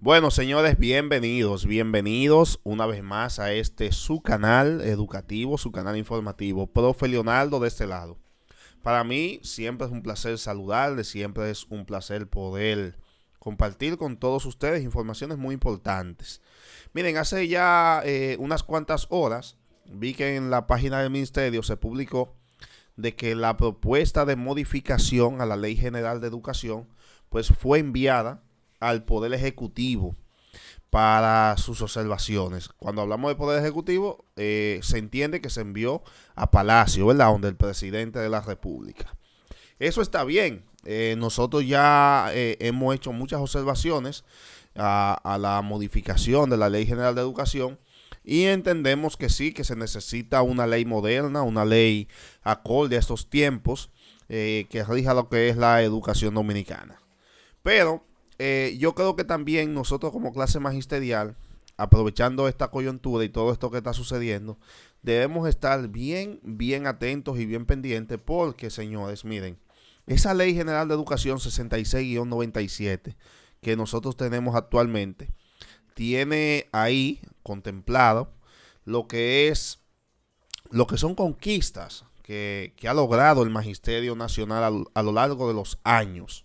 Bueno, señores, bienvenidos, bienvenidos una vez más a este su canal educativo, su canal informativo, profe Leonardo de este lado. Para mí siempre es un placer saludarle, siempre es un placer poder compartir con todos ustedes informaciones muy importantes. Miren, hace ya eh, unas cuantas horas vi que en la página del ministerio se publicó de que la propuesta de modificación a la Ley General de Educación pues fue enviada al Poder Ejecutivo para sus observaciones. Cuando hablamos de Poder Ejecutivo, eh, se entiende que se envió a Palacio, ¿verdad? Donde el presidente de la República. Eso está bien. Eh, nosotros ya eh, hemos hecho muchas observaciones a, la modificación de la Ley General de Educación y entendemos que sí, que se necesita una ley moderna, una ley acorde a estos tiempos que rija lo que es la educación dominicana. Pero eh, yo creo que también nosotros como clase magisterial, aprovechando esta coyuntura y todo esto que está sucediendo, debemos estar bien, bien atentos y bien pendientes porque, señores, miren, esa Ley General de Educación 66-97 que nosotros tenemos actualmente tiene ahí contemplado lo que es lo que son conquistas que, ha logrado el Magisterio Nacional a lo largo de los años.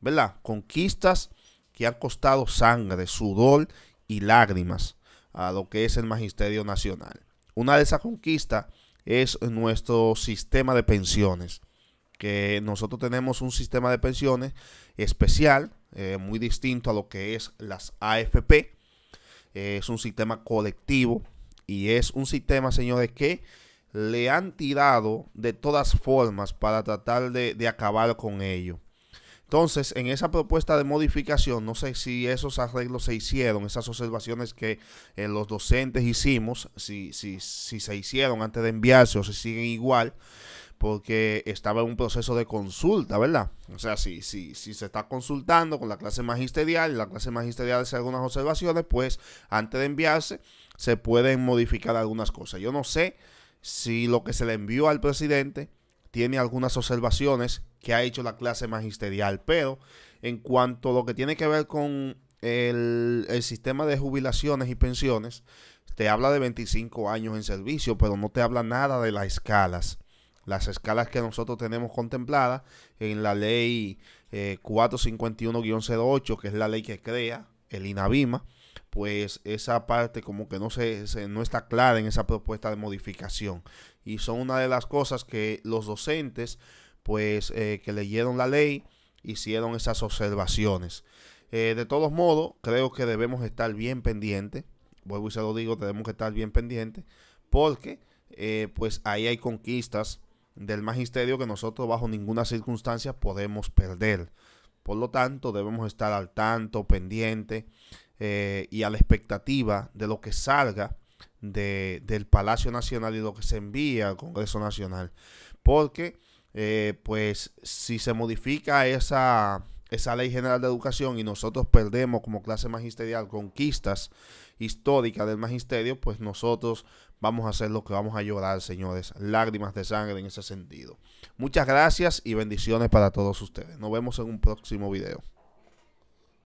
¿verdad? Conquistas que han costado sangre, sudor y lágrimas a lo que es el Magisterio Nacional. Una de esas conquistas es nuestro sistema de pensiones, que nosotros tenemos un sistema de pensiones especial, eh, muy distinto a lo que es las AFP. es un sistema colectivo y es un sistema, señores, que le han tirado de todas formas para tratar de acabar con ello. Entonces, en esa propuesta de modificación, no sé si esos arreglos se hicieron, esas observaciones que eh, los docentes hicimos, si, si, si se hicieron antes de enviarse o si siguen igual, porque estaba en un proceso de consulta, ¿verdad? O sea, si, si, si se está consultando con la clase magisterial y la clase magisterial hace algunas observaciones, pues antes de enviarse se pueden modificar algunas cosas. Yo no sé si lo que se le envió al presidente tiene algunas observaciones que ha hecho la clase magisterial, pero en cuanto a lo que tiene que ver con el, sistema de jubilaciones y pensiones, te habla de 25 años en servicio, pero no te habla nada de las escalas. Las escalas que nosotros tenemos contempladas en la ley 451-08, eh, que es la ley que crea el INAVIMA, pues esa parte como que no, se, no está clara en esa propuesta de modificación. Y son una de las cosas que los docentes, pues eh, que leyeron la ley, hicieron esas observaciones. Eh, de todos modos, creo que debemos estar bien pendientes. Vuelvo y se lo digo, debemos estar bien pendientes porque eh, pues ahí hay conquistas del magisterio que nosotros bajo ninguna circunstancia podemos perder. Por lo tanto, debemos estar al tanto, pendiente, eh, y a la expectativa de lo que salga del Palacio Nacional y lo que se envía al Congreso Nacional. Porque, eh, pues, si se modifica esa, esa ley general de educación y nosotros perdemos como clase magisterial conquistas históricas del magisterio, pues nosotros vamos a hacer lo que vamos a llorar, señores. Lágrimas de sangre en ese sentido. Muchas gracias y bendiciones para todos ustedes. Nos vemos en un próximo video.